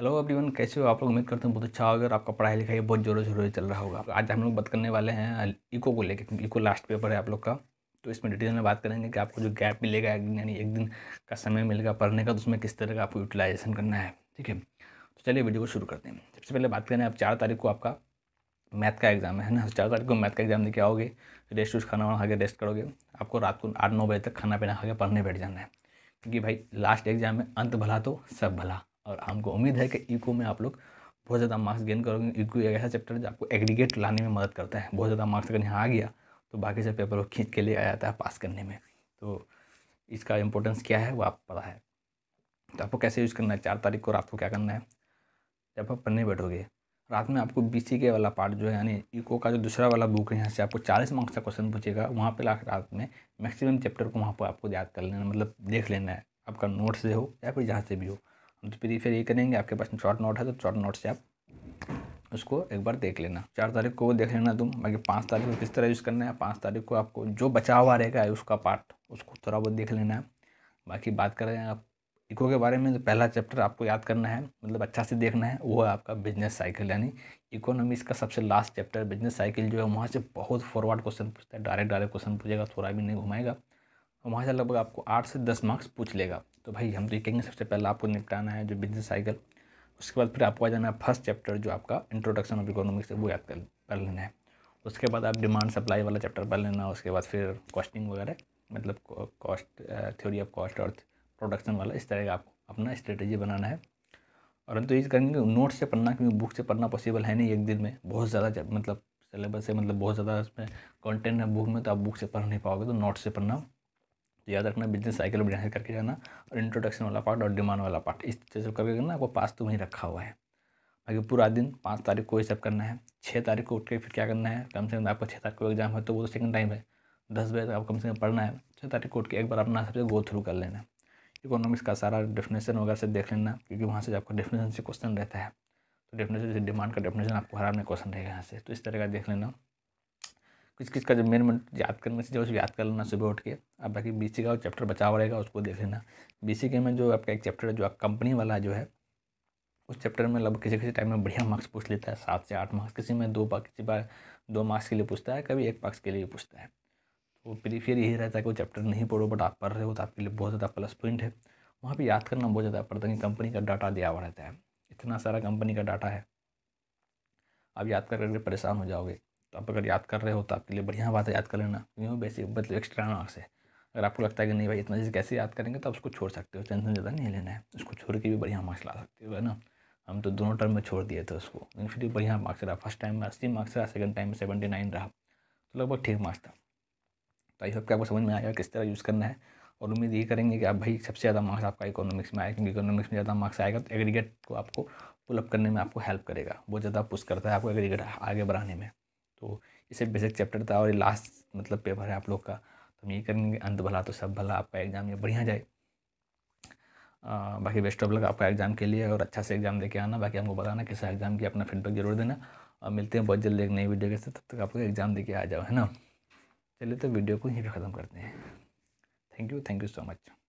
hello everyone कैसे हो आप लोग उम्मीद करते हैं बहुत अच्छा होगा अगर आपका पढ़ाई लिखाई बहुत जोरों जोरों चल रहा होगा आज हम लोग बात करने वाले हैं इको को लेकर इको लास्ट पेपर है आप लोग का तो इसमें डिटेल में बात करेंगे कि आपको जो गैप मिलेगा यानी एक दिन का समय मिलेगा पढ़ने का तो उसमें किस तरह का आपको यूटिलाइजेशन करना है ठीक है तो चलिए वीडियो को शुरू करते हैं सबसे पहले बात करें आप चार तारीख को आपका मैथ का एग्ज़ाम है ना चार तारीख को मैथ का एग्ज़ाम देखे आओगे रेस्ट वेस्ट खाना वाना खा के रेस्ट करोगे आपको रात को आठ नौ बजे तक खाना पीना खा के पढ़ने बैठ जाना है क्योंकि भाई लास्ट एग्ज़ाम है अंत भला तो सब भला और हमको उम्मीद है कि ईको में आप लोग बहुत ज़्यादा मार्क्स गेन करोगे ईको एक ऐसा चैप्टर है जो आपको एग्रीगेट लाने में मदद करता है बहुत ज़्यादा मार्क्स अगर यहाँ आ गया तो बाकी सब पेपर वो खींच के ले आ जाता है पास करने में तो इसका इम्पोर्टेंस क्या है वो आप पता है तो आपको कैसे यूज़ करना है चार तारीख को रात को क्या करना है जब आप पढ़ने बैठोगे रात में आपको बी सी के वाला पार्ट जो है यानी ईको का जो दूसरा वाला बुक है यहाँ से आपको चालीस मार्क्स का क्वेश्चन पूछेगा वहाँ पर रात में मैक्सिमम चैप्टर को वहाँ पर आपको याद कर लेना मतलब देख लेना है आपका नोट से हो या फिर जहाँ से भी हो तो फिर फिर ये करेंगे आपके पास शॉर्ट नोट है तो शॉर्ट नोट से आप उसको एक बार देख लेना चार तारीख को देख लेना तुम बाकी पाँच तारीख को किस तरह यूज़ करना है पाँच तारीख को आपको जो बचा हुआ रहेगा उसका पार्ट उसको थोड़ा बहुत देख लेना है बाकी बात करें आप इको के बारे में तो पहला चैप्टर आपको याद करना है मतलब अच्छा से देखना है वो है आपका बिजनेस साइकिल यानी इकोनॉमिक्स का सबसे लास्ट चैप्टर बिजनेस साइकिल जो है वहाँ से बहुत फॉरवर्ड क्वेश्चन पूछता है डायरेक्ट डायरेक्ट क्वेश्चन पूछेगा थोड़ा भी नहीं घुमाएगा तो वहाँ से लगभग आपको आठ से दस मार्क्स पूछ लेगा तो भाई हम तो ये कहेंगे सबसे पहले आपको निपटाना है जो बिजनेस साइकिल उसके बाद फिर आपको आ जाना है फर्स्ट चैप्टर जो आपका इंट्रोडक्शन ऑफ इकोनॉमिक्स है वो याद कर कर लेना है उसके बाद आप डिमांड सप्लाई वाला चैप्टर पढ़ लेना उसके बाद फिर कॉस्टिंग वगैरह मतलब कॉस्ट थ्योरी ऑफ कॉस्ट और प्रोडक्शन वाला इस तरह का आपको अपना स्ट्रेटेजी बनाना है और हम तो ये करेंगे नोट से पढ़ना क्योंकि बुक से पढ़ना पॉसिबल है नहीं एक दिन में बहुत ज़्यादा मतलब सिलेबस है मतलब बहुत ज़्यादा उसमें कंटेंट है बुक में तो आप बुक से पढ़ नहीं पाओगे तो नोट से पढ़ना याद रखना बिजनेस साइकिल बढ़िया करके जाना और इंट्रोडक्शन वाला पार्ट और डिमांड वाला पार्ट इस चीज़ को करके करना आपको पास तो वहीं रखा हुआ है बाकी पूरा दिन पाँच तारीख को ये सब करना है छः तारीख को उठ के फिर क्या करना है कम से कम आपको छः तारीख को एग्जाम है तो वो तो सेकंड टाइम है दस बजे तक आपको कम से कम पढ़ना है छः तारीख को उठ के एक बार अपना सबसे गो थ्रू कर लेना इकोनॉमिक्स का सारा डेफिनेशन वगैरह से देख लेना क्योंकि वहाँ से आपका डेफिनेशन से क्वेश्चन रहता है तो डेफिनेशन से डिमांड का डेफिनेशन आपको हराने क्वेश्चन रहेगा यहाँ से तो इस तरह का देख लेना किस किस का जो मेन मेन याद करने से जो याद कर लेना सुबह उठ के अब बाकी बी का चैप्टर बचा हुआ रहेगा उसको देख लेना बी के में जो आपका एक चैप्टर है जो कंपनी वाला जो है उस चैप्टर में लगभग किसी किसी टाइम में बढ़िया मार्क्स पूछ लेता है सात से आठ मार्क्स किसी में दो किसी बार दो मार्क्स के लिए पूछता है कभी एक मार्क्स के लिए पूछता है तो फिर यही रहता है कि वो चैप्टर नहीं पढ़ो बट आप पढ़ रहे हो तो आपके लिए बहुत ज़्यादा प्लस पॉइंट है वहाँ पर याद करना बहुत ज़्यादा पड़ता है कि कंपनी का डाटा दिया हुआ रहता है इतना सारा कंपनी का डाटा है आप याद कर करके परेशान हो जाओगे तो आप अगर याद कर रहे हो तो आपके लिए बढ़िया बात है याद कर लेना क्यों बेसिक मतलब एक्स्ट्रा मार्क्स है अगर आपको लगता है कि नहीं भाई इतना चीज़ कैसे याद करेंगे तो आप उसको छोड़ सकते हो टेंशन ज़्यादा नहीं लेना है उसको छोड़ के भी बढ़िया मार्क्स ला सकते हो है ना हम तो दोनों टर्म में छोड़ दिए थे उसको लेकिन फिर भी बढ़िया मार्क्स रहा फर्स्ट टाइम में अस्सी मार्क्स रहा सेकंड टाइम में सेवेंटी नाइन रहा तो लगभग ठीक मार्क्स था तो आई होप कि आपको समझ में आएगा किस तरह यूज़ करना है और उम्मीद ये करेंगे कि आप भाई सबसे ज़्यादा मार्क्स आपका इकोनॉमिक्स में आए क्योंकि इकोनॉमिक्स में ज़्यादा मार्क्स आएगा तो एग्रीगेट को आपको पुलअप करने में आपको हेल्प करेगा बहुत ज़्यादा पुश करता है आपको एग्रीगेट आगे बढ़ाने में तो इसे बेसिक चैप्टर था और ये लास्ट मतलब पेपर है आप लोग का तो हम ये करेंगे अंत भला तो सब भला आपका एग्ज़ाम ये बढ़िया जाए आ, बाकी बेस्ट ऑफ लक आपका एग्ज़ाम के लिए और अच्छा से एग्ज़ाम दे के आना बाकी हमको बताना किस एग्ज़ाम की अपना फीडबैक जरूर देना और मिलते हैं बहुत जल्दी एक नई वीडियो के साथ तब तक आप लोग एग्ज़ाम दे के आ जाओ है ना चलिए तो वीडियो को यहीं पर ख़त्म करते हैं thank you thank you so much